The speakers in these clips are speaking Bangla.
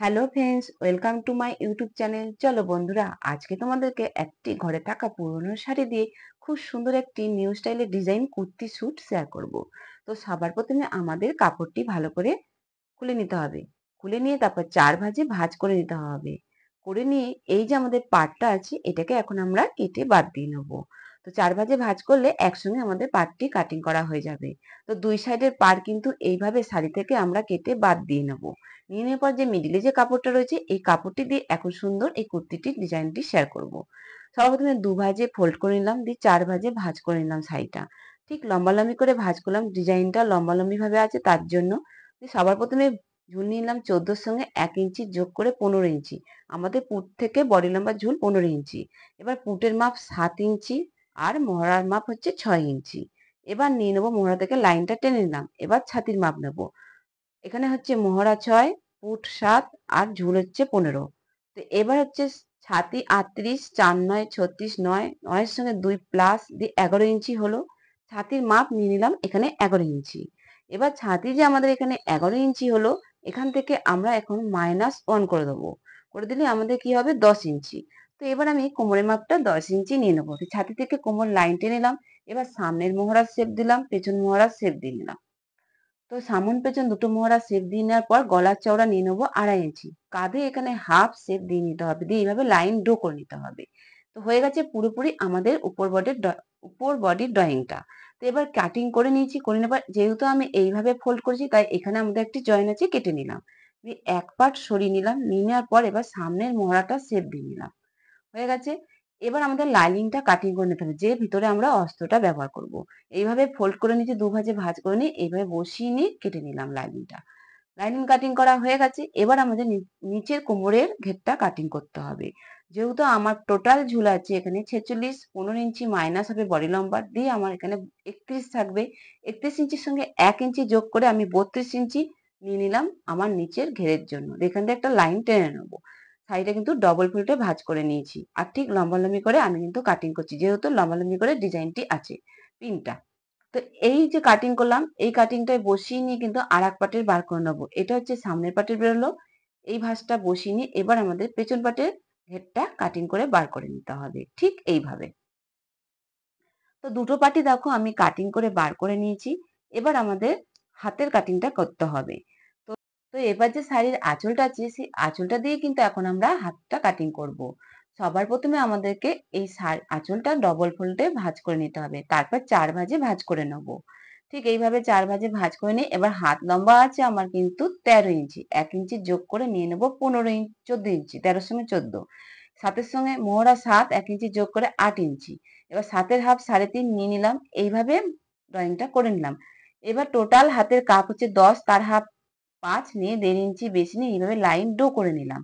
Hello friends welcome to my YouTube channel চলো বন্ধুরা আজকে তোমাদেরকে একটি ঘরে থাকা পুরনো শাড়ি দিয়ে খুব সুন্দর একটি নিউ স্টাইলের ডিজাইন কুর্তি স্যুট শেয়ার করব তো সবার প্রথমে আমাদের কাপড়টি ভালো করে খুলে নিতে হবে খুলে নিয়ে তারপর চার ভাজে ভাজ করে নিতে হবে করে নিয়ে এই যে আমাদের পাটটা আছে এটাকে এখন আমরা কেটে বাদ দিয়ে নেবো তো চার ভাজে ভাজ করলে একসঙ্গে আমাদের পাটটি কাটিং করা হয়ে যাবে তো দুই সাইডের পার কিন্তু এইভাবে শাড়ি থেকে আমরা কেটে বাদ দিয়ে নেব নিয়ে নেওয়ার পর যে মিডিলে যে কাপড়টা রয়েছে এই কাপড়টি দিয়ে এখন সুন্দর এই কুর্তিটির ডিজাইনটি শেয়ার করব। সর্বপ্রথমে দু ভাজে ফোল্ড করে নিলাম দিয়ে চার ভাজে ভাজ করে নিলাম শাড়িটা ঠিক লম্বালম্বি করে ভাজ করলাম ডিজাইনটা লম্বালম্বি ভাবে আছে তার জন্য সবার প্রথমে ঝুল নিলাম চোদ্দোর সঙ্গে এক ইঞ্চি যোগ করে পনেরো ইঞ্চি আমাদের পুট থেকে বডি লম্বা ঝুল পনেরো ইঞ্চি এবার পুটের মাপ সাত ইঞ্চি আর মহড়ার মাপ হচ্ছে ছয় ইঞ্চি এবার নিয়ে নেবো মহড়া থেকে লাইনটা টেনে নিলাম এবার ছাতির মাপ নেব এখানে হচ্ছে মহড়া ছয় ফুট সাত আর ঝুল হচ্ছে পনেরো তো এবার হচ্ছে ছাতি আটত্রিশ চার নয় ছত্রিশ নয় নয়ের সঙ্গে দুই প্লাস দিয়ে এগারো ইঞ্চি হলো ছাতির মাপ নিয়ে নিলাম এখানে এগারো ইঞ্চি এবার ছাতি যে আমাদের এখানে এগারো ইঞ্চি হলো এখান থেকে আমরা এখন মাইনাস ওয়ান করে দেবো করে দিলে আমাদের কি হবে দশ ইঞ্চি তো এবার আমি কোমরের মাপটা দশ ইঞ্চি নিয়ে নেবো ছাতি থেকে কোমর লাইন টেনে নিলাম এবার সামনের মোহরার শেপ দিলাম পেছন মোহরার শেপ দিয়ে নিলাম তো সামন পেছন দুটো মহড়া শেপ দিয়ে নেওয়ার পর গলার চওড়া নিয়ে নেবো আড়াই ইঞ্চি কাঁধে এখানে হাফ শেপ দিয়ে নিতে হবে দিয়ে এইভাবে লাইন ডো করে নিতে হবে তো হয়ে গেছে পুরোপুরি আমাদের উপর বডির উপর বডির ড্রয়িংটা তো এবার কাটিং করে নিয়েছি করে নেবার যেহেতু আমি এইভাবে ফোল্ড করেছি তাই এখানে আমাদের একটি জয়েন আছে কেটে নিলাম এক পার্ট সরিয়ে নিলাম নিয়ে নেওয়ার পর এবার সামনের মোহরাটা শেপ দিয়ে নিলাম হয়ে গেছে এবার আমাদের লাইনিংটা কাটিং করে নিতে হবে যে ভিতরে আমরা অস্ত্রটা ব্যবহার করব। এইভাবে ফোল্ড করে নিচে দু ভাজে ভাজ করে নিয়ে এইভাবে বসিয়ে নিয়ে কেটে নিলাম লাইনিংটা লাইনিং কাটিং করা হয়ে গেছে এবার আমাদের নিচের কোমরের ঘেরটা কাটিং করতে হবে যেহেতু আমার টোটাল ঝুল আছে এখানে ছেচল্লিশ পনেরো ইঞ্চি মাইনাস হবে বডি লম্বা দিয়ে আমার এখানে একত্রিশ থাকবে একত্রিশ ইঞ্চির সঙ্গে এক ইঞ্চি যোগ করে আমি বত্রিশ ইঞ্চি নিয়ে নিলাম আমার নিচের ঘেরের জন্য এখান থেকে একটা লাইন টেনে নেবো শাড়িটা কিন্তু ডবল ফুলটা ভাজ করে নিয়েছি আর ঠিক লম্বালম্বি করে আমি কিন্তু কাটিং করছি যেহেতু লম্বালম্বি করে ডিজাইনটি আছে পিনটা তো এই যে কাটিং করলাম এই কাটিংটায় বসিয়ে নিয়ে কিন্তু আর এক পাটের বার করে নেবো এটা হচ্ছে সামনের পাটের বেরোলো এই ভাঁজটা বসিয়ে নিয়ে এবার আমাদের পেছন পাটের ঘেরটা কাটিং করে বার করে নিতে হবে ঠিক এইভাবে তো দুটো পাটি দেখো আমি কাটিং করে বার করে নিয়েছি এবার আমাদের হাতের কাটিংটা করতে হবে তো এবার যে শাড়ির আঁচলটা আছে সেই আঁচলটা দিয়ে কিন্তু এখন আমরা হাতটা কাটিং করব। সবার প্রথমে আমাদেরকে এই আঁচলটা ডবল ফোল্ডে ভাঁজ করে নিতে হবে তারপর চার ভাঁজে ভাঁজ করে নেব ঠিক এইভাবে চার ভাঁজে ভাঁজ করে নিই এবার হাত লম্বা আছে আমার কিন্তু তেরো ইঞ্চি এক ইঞ্চি যোগ করে নিয়ে নেবো পনেরো ইঞ্চি চোদ্দ ইঞ্চি তেরোর সঙ্গে চোদ্দ সাতের সঙ্গে মোহরা সাত এক ইঞ্চি যোগ করে আট ইঞ্চি এবার সাতের হাফ সাড়ে তিন নিয়ে নিলাম এইভাবে ড্রয়িংটা করে নিলাম এবার টোটাল হাতের কাপ হচ্ছে দশ তার হাফ পাঁচ নিয়ে দেড় ইঞ্চি বেশি নিয়ে এইভাবে লাইন ডো করে নিলাম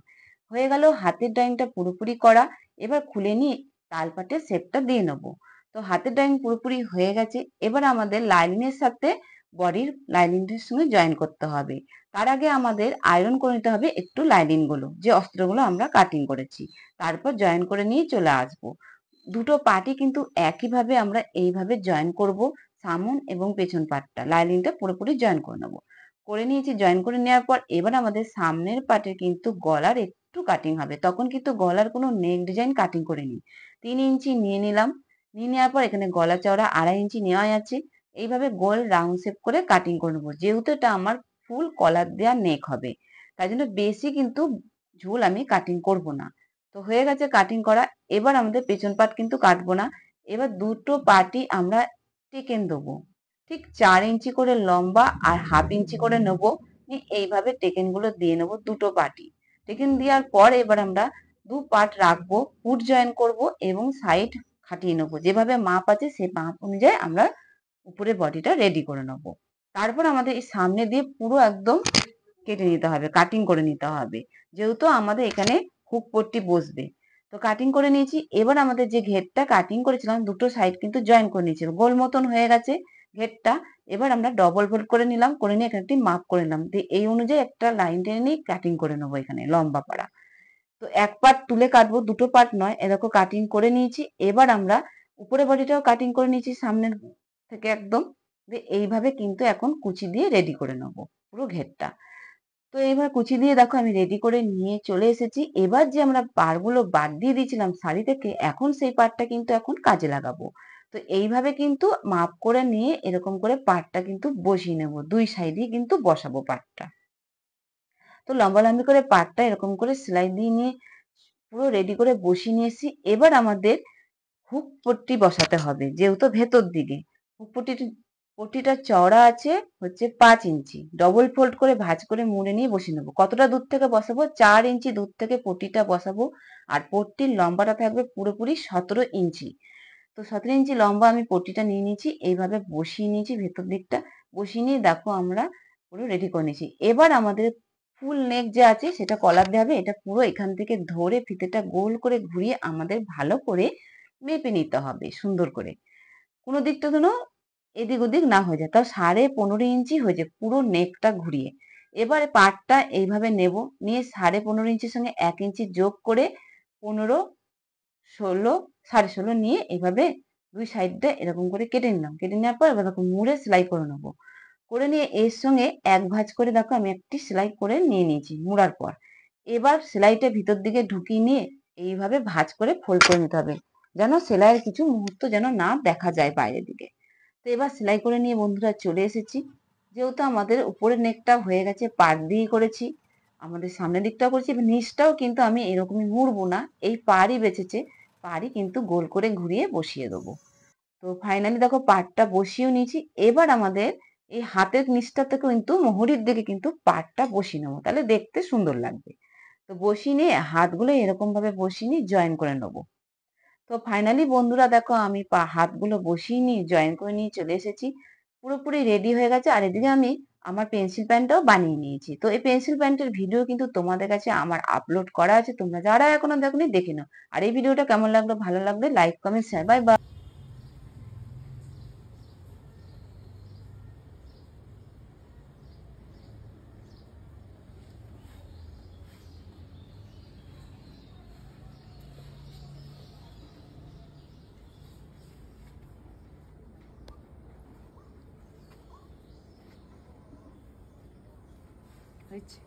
হয়ে গেল হাতের ড্রয়িংটা পুরোপুরি করা এবার খুলে নিয়ে তালপাটের শেপটা দিয়ে নেব তো হাতের ড্রয়িং পুরোপুরি হয়ে গেছে এবার আমাদের লাইনিংয়ের সাথে বডির লাইনিংটির সঙ্গে জয়েন করতে হবে তার আগে আমাদের আয়রন করে নিতে হবে একটু লাইনিংগুলো যে অস্ত্রগুলো আমরা কাটিং করেছি তারপর জয়েন করে নিয়ে চলে আসব দুটো পার্টি কিন্তু একইভাবে আমরা এইভাবে জয়েন করব সামন এবং পেছন পাটটা লাইনিংটা পুরোপুরি জয়েন করে নেবো করে নিয়েছি জয়েন করে নেওয়ার পর এবার আমাদের সামনের পার্টের কিন্তু গলার একটু কাটিং হবে তখন কিন্তু গলার কোনো নেক ডিজাইন কাটিং করে নিই তিন ইঞ্চি নিয়ে নিলাম নিয়ে নেওয়ার পর এখানে গলা চওড়া আড়াই ইঞ্চি নেওয়াই আছে এইভাবে গোল রাউন্ড শেপ করে কাটিং করে নেবো যেহেতু এটা আমার ফুল কলার দেওয়া নেক হবে তাই জন্য বেশি কিন্তু ঝুল আমি কাটিং করব না তো হয়ে গেছে কাটিং করা এবার আমাদের পেছন পাট কিন্তু কাটবো না এবার দুটো পাটি আমরা টেকেন দেবো ঠিক চার ইঞ্চি করে লম্বা আর হাফ ইঞ্চি করে নেব এইভাবে গুলো দিয়ে নেব দুটো পাটি টেকেন দেওয়ার পর এবার আমরা দু পাট রাখবো ফুট জয়েন করব এবং সাইড খাটিয়ে নেবো যেভাবে মাপ আছে সেই মাপ অনুযায়ী আমরা উপরে বডিটা রেডি করে নেব তারপর আমাদের এই সামনে দিয়ে পুরো একদম কেটে নিতে হবে কাটিং করে নিতে হবে যেহেতু আমাদের এখানে হুক পট্টি বসবে তো কাটিং করে নিয়েছি এবার আমাদের যে ঘেরটা কাটিং করেছিলাম দুটো সাইড কিন্তু জয়েন করে নিয়েছিল গোল মতন হয়ে গেছে ঘেরটা এবার আমরা ডবল ফোল্ড করে নিলাম করে নিয়ে এখানে একটি মাপ করে নিলাম দিয়ে এই অনুযায়ী একটা লাইন টেনে নিয়ে কাটিং করে নেবো এখানে লম্বা পাড়া তো এক পার্ট তুলে কাটবো দুটো পার্ট নয় এরকম কাটিং করে নিয়েছি এবার আমরা উপরে বডিটাও কাটিং করে নিয়েছি সামনের থেকে একদম দিয়ে এইভাবে কিন্তু এখন কুচি দিয়ে রেডি করে নেব পুরো ঘেরটা তো এইবার কুচি দিয়ে দেখো আমি রেডি করে নিয়ে চলে এসেছি এবার যে আমরা পারগুলো বাদ দিয়ে দিয়েছিলাম শাড়ি থেকে এখন সেই পারটা কিন্তু এখন কাজে লাগাবো তো এইভাবে কিন্তু মাপ করে নিয়ে এরকম করে পাটটা কিন্তু বসিয়ে নেব দুই সাইডই কিন্তু বসাবো পাটটা তো লম্বা লম্বি করে পাটটা এরকম করে সেলাই দিয়ে নিয়ে পুরো রেডি করে বসিয়ে নিয়েছি এবার আমাদের হুক পট্টি বসাতে হবে যেহেতু ভেতর দিকে হুক পট্টির পট্টিটা চওড়া আছে হচ্ছে পাঁচ ইঞ্চি ডবল ফোল্ড করে ভাজ করে মুড়ে নিয়ে বসিয়ে নেবো কতটা দূর থেকে বসাবো চার ইঞ্চি দূর থেকে পট্টিটা বসাবো আর পট্টির লম্বাটা থাকবে পুরোপুরি সতেরো ইঞ্চি তো সতেরো ইঞ্চি লম্বা আমি পটিটা নিয়ে নিয়েছি এইভাবে বসিয়ে নিয়েছি ভেতর দিকটা বসিয়ে নিয়ে দেখো আমরা পুরো রেডি করে নিয়েছি এবার আমাদের ফুল নেক যে আছে সেটা কলার দেবে এটা পুরো এখান থেকে ধরে ফিতেটা গোল করে ঘুরিয়ে আমাদের ভালো করে মেপে নিতে হবে সুন্দর করে কোনো দিকটা যেন এদিক ওদিক না হয়ে যায় তাও সাড়ে পনেরো ইঞ্চি হয়ে যায় পুরো নেকটা ঘুরিয়ে এবার পাটটা এইভাবে নেব নিয়ে সাড়ে পনেরো ইঞ্চির সঙ্গে এক ইঞ্চি যোগ করে পনেরো ষোলো সাড়ে ষোলো নিয়ে এভাবে দুই সাইডটা এরকম করে কেটে নিলাম কেটে নেওয়ার পর এবার দেখো মুড়ে সেলাই করে নেবো করে নিয়ে এর সঙ্গে এক ভাঁজ করে দেখো আমি একটি সেলাই করে নিয়ে নিয়েছি মুড়ার পর এবার সেলাইটা ভিতর দিকে ঢুকিয়ে নিয়ে এইভাবে ভাঁজ করে ফোল্ড করে নিতে হবে যেন সেলাইয়ের কিছু মুহূর্ত যেন না দেখা যায় বাইরের দিকে তো এবার সেলাই করে নিয়ে বন্ধুরা চলে এসেছি যেহেতু আমাদের উপরের নেকটা হয়ে গেছে পাট দিয়ে করেছি আমাদের সামনের দিকটাও করেছি এবার নিচটাও কিন্তু আমি এরকমই মুড়বো না এই পাড়ই বেঁচেছে পাড়ি কিন্তু গোল করে ঘুরিয়ে বসিয়ে দেবো তো ফাইনালি দেখো পাটটা বসিয়েও নিয়েছি এবার আমাদের এই হাতের নিচটাতে কিন্তু মোহরির দিকে কিন্তু পাটটা বসিয়ে নেবো তাহলে দেখতে সুন্দর লাগবে তো বসিয়ে নিয়ে হাতগুলো এরকমভাবে বসিয়ে নিয়ে জয়েন করে নেবো তো ফাইনালি বন্ধুরা দেখো আমি পা হাতগুলো বসিয়ে নিয়ে জয়েন করে নিয়ে চলে এসেছি পুরোপুরি রেডি হয়ে গেছে আর এদিকে আমি আমার পেন্সিল প্যানটাও বানিয়ে নিয়েছি তো এই পেন্সিল প্যান্টের ভিডিও কিন্তু তোমাদের কাছে আমার আপলোড করা আছে তোমরা যারা এখনো দেখনি দেখে নাও আর এই ভিডিওটা কেমন লাগলো ভালো লাগলে like comment share bye bye говорить.